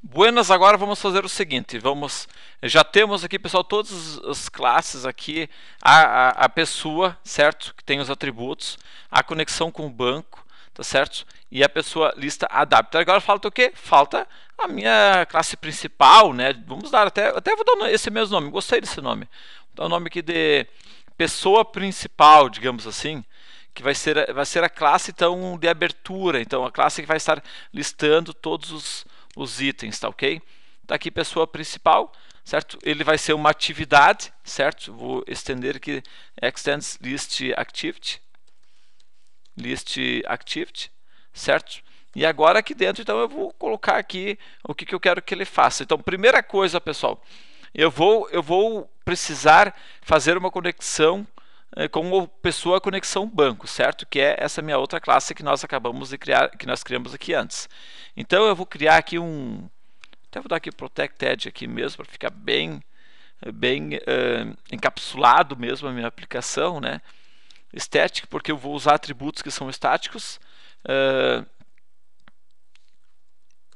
Buenas, agora vamos fazer o seguinte, vamos, já temos aqui, pessoal, todas as classes aqui, a, a, a pessoa, certo, que tem os atributos, a conexão com o banco, tá certo, e a pessoa lista adapta. Então, agora falta o que? Falta a minha classe principal, né, vamos dar até, até vou dar esse mesmo nome, gostei desse nome, vou dar o um nome aqui de pessoa principal, digamos assim, que vai ser, vai ser a classe, então, de abertura, então, a classe que vai estar listando todos os os itens, tá ok? Tá aqui pessoa principal, certo? Ele vai ser uma atividade, certo? Vou estender aqui extends list activity, list activity, certo? E agora aqui dentro, então eu vou colocar aqui o que, que eu quero que ele faça. Então, primeira coisa, pessoal, eu vou eu vou precisar fazer uma conexão é, como pessoa conexão banco, certo? Que é essa minha outra classe que nós acabamos de criar, que nós criamos aqui antes. Então eu vou criar aqui um, até vou dar aqui protected aqui mesmo para ficar bem, bem uh, encapsulado mesmo a minha aplicação, né? Estético, porque eu vou usar atributos que são estáticos. Uh,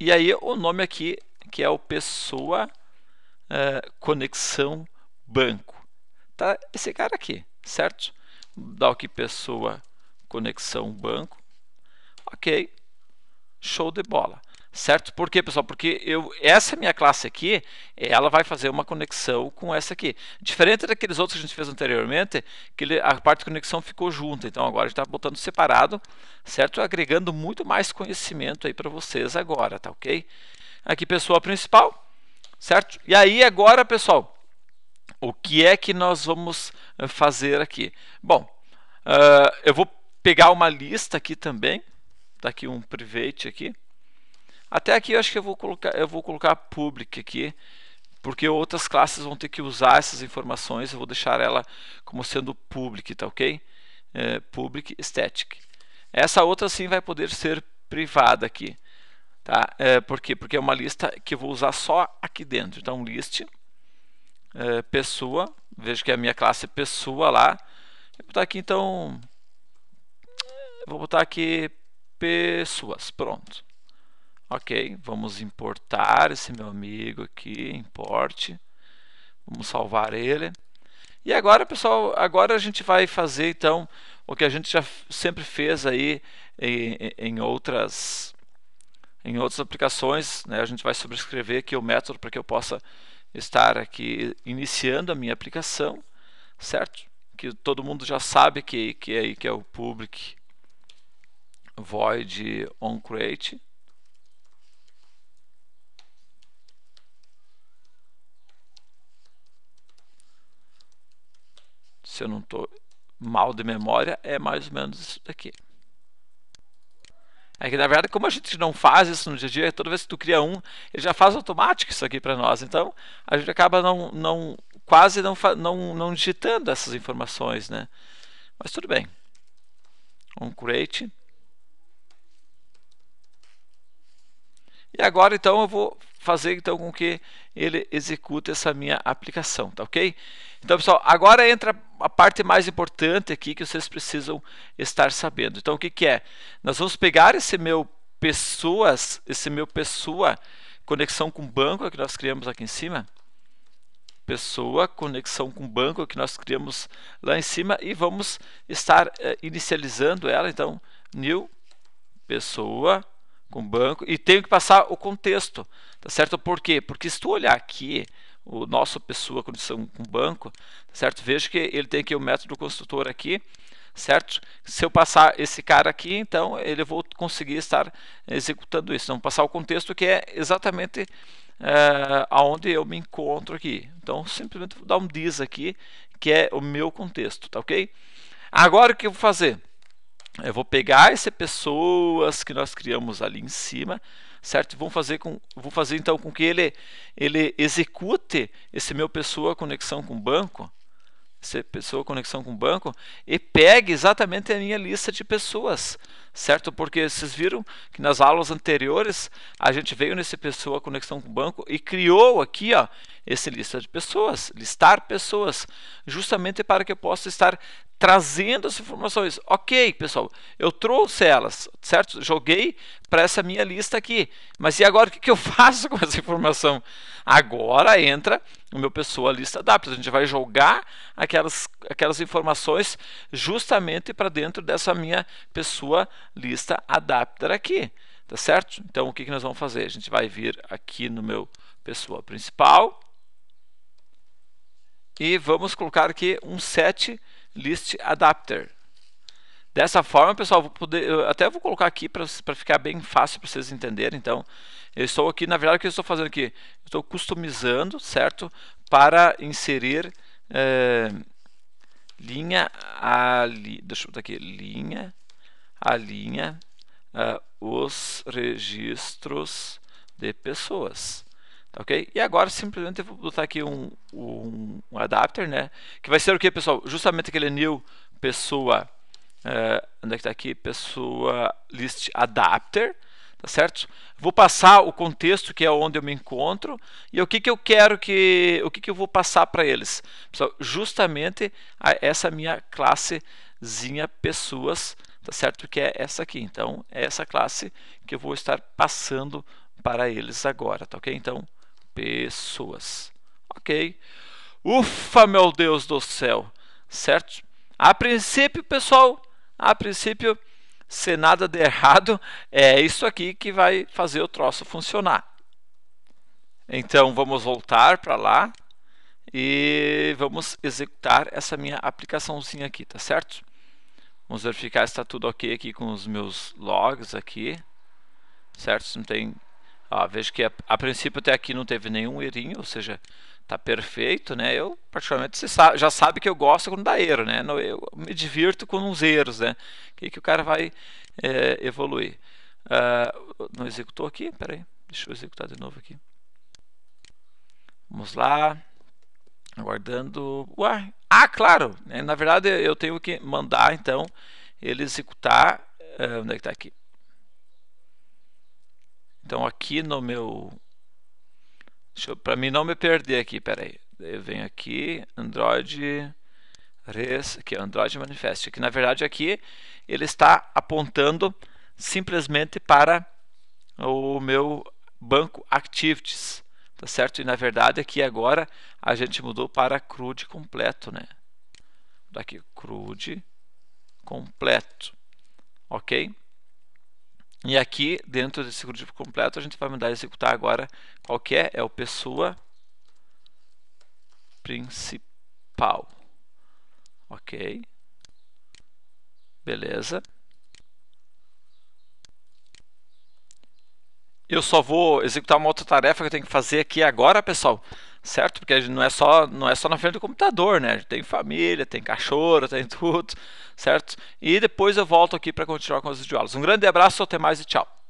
e aí o nome aqui que é o pessoa uh, conexão banco, tá? Esse cara aqui certo? Doc pessoa, conexão banco. Ok, show de bola. Certo? Por quê, pessoal? Porque eu, essa minha classe aqui, ela vai fazer uma conexão com essa aqui. Diferente daqueles outros que a gente fez anteriormente, que ele, a parte de conexão ficou junta. Então agora a gente está botando separado, certo? Agregando muito mais conhecimento aí para vocês agora, tá ok? Aqui pessoa principal, certo? E aí agora, pessoal, o que é que nós vamos eh, fazer aqui? Bom, uh, eu vou pegar uma lista aqui também, tá aqui um private aqui. Até aqui eu acho que eu vou colocar, eu vou colocar public aqui, porque outras classes vão ter que usar essas informações, eu vou deixar ela como sendo public, tá ok? É, public static. Essa outra sim vai poder ser privada aqui, tá? É, por quê? Porque é uma lista que eu vou usar só aqui dentro. Então list é, pessoa, vejo que é a minha classe pessoa lá. Vou botar aqui então, vou botar aqui pessoas, pronto. Ok, vamos importar esse meu amigo aqui, importe. Vamos salvar ele. E agora, pessoal, agora a gente vai fazer então o que a gente já sempre fez aí em, em outras em outras aplicações, né? A gente vai sobrescrever aqui o método para que eu possa estar aqui iniciando a minha aplicação, certo? Que todo mundo já sabe que, que, é, que é o public void onCreate. Se eu não estou mal de memória, é mais ou menos isso daqui. É que na verdade, como a gente não faz isso no dia a dia, toda vez que tu cria um, ele já faz automático isso aqui para nós. Então, a gente acaba não, não quase não, não, não digitando essas informações, né? Mas tudo bem. um create. E agora então eu vou fazer então com que ele execute essa minha aplicação, tá ok? Então, pessoal, agora entra a parte mais importante aqui que vocês precisam estar sabendo. Então, o que, que é? Nós vamos pegar esse meu pessoas, esse meu pessoa, conexão com banco que nós criamos aqui em cima, pessoa, conexão com banco que nós criamos lá em cima e vamos estar eh, inicializando ela, então, new pessoa, com banco e tenho que passar o contexto, tá certo? Por quê? Porque se tu olhar aqui o nosso pessoa condição com banco, tá certo? Veja que ele tem aqui o método construtor aqui, certo? Se eu passar esse cara aqui, então ele vou conseguir estar executando isso. Então passar o contexto que é exatamente é, aonde eu me encontro aqui. Então simplesmente vou dar um diz aqui que é o meu contexto, tá ok? Agora o que eu vou fazer? eu vou pegar essas pessoas que nós criamos ali em cima, certo? Vou fazer com, vou fazer então com que ele ele execute esse meu pessoa conexão com banco, essa pessoa conexão com banco e pegue exatamente a minha lista de pessoas, certo? Porque vocês viram que nas aulas anteriores a gente veio nesse pessoa conexão com banco e criou aqui, ó, esse lista de pessoas, listar pessoas, justamente para que eu possa estar trazendo as informações. Ok, pessoal, eu trouxe elas, certo? Joguei para essa minha lista aqui. Mas e agora o que eu faço com essa informação? Agora entra o meu pessoa lista adapter. A gente vai jogar aquelas, aquelas informações justamente para dentro dessa minha pessoa lista adapter aqui. Tá certo? Então o que nós vamos fazer? A gente vai vir aqui no meu pessoa principal e vamos colocar aqui um set list adapter. Dessa forma, pessoal, vou poder, eu até vou colocar aqui para ficar bem fácil para vocês entenderem. Então, eu estou aqui, na verdade, o que eu estou fazendo aqui? Eu estou customizando, certo? Para inserir é, linha a li, deixa eu botar aqui, linha a linha uh, os registros de pessoas ok? E agora simplesmente eu vou botar aqui um, um, um adapter, né? Que vai ser o que, pessoal? Justamente aquele new pessoa, uh, onde é que está aqui? Pessoa list adapter, tá certo? Vou passar o contexto que é onde eu me encontro e o que que eu quero que, o que que eu vou passar para eles, pessoal? Justamente a, essa minha classezinha pessoas, tá certo? Que é essa aqui. Então é essa classe que eu vou estar passando para eles agora, tá ok? Então pessoas. Ok. Ufa, meu Deus do céu, certo? A princípio, pessoal, a princípio, se nada der errado, é isso aqui que vai fazer o troço funcionar. Então, vamos voltar para lá e vamos executar essa minha aplicaçãozinha aqui, tá certo? Vamos verificar se está tudo ok aqui com os meus logs aqui, certo? não tem Ó, vejo que a, a, princípio até aqui não teve nenhum erinho, ou seja, tá perfeito, né? Eu particularmente você sabe, já sabe que eu gosto quando dá erro, né? Eu me divirto com uns erros, né? Que que o cara vai é, evoluir? Uh, ah, não executou aqui? Peraí, deixa eu executar de novo aqui. Vamos lá. Aguardando. Ué. Ah, claro! É, na verdade, eu tenho que mandar então ele executar. Uh, onde é que está aqui? Então aqui no meu para mim não me perder aqui, peraí. Eu venho aqui, Android res, aqui, Android Manifest, que na verdade aqui ele está apontando simplesmente para o meu banco Activities, tá certo? E na verdade aqui agora a gente mudou para crude completo, né? Daqui tá crude completo, ok? E aqui, dentro desse grupo completo, a gente vai mandar executar agora qual é, é o pessoa principal. Ok. Beleza. Eu só vou executar uma outra tarefa que eu tenho que fazer aqui agora, pessoal certo? Porque não é só não é só na frente do computador, né? Tem família, tem cachorro, tem tudo, certo? E depois eu volto aqui para continuar com os diálogos Um grande abraço, até mais e tchau.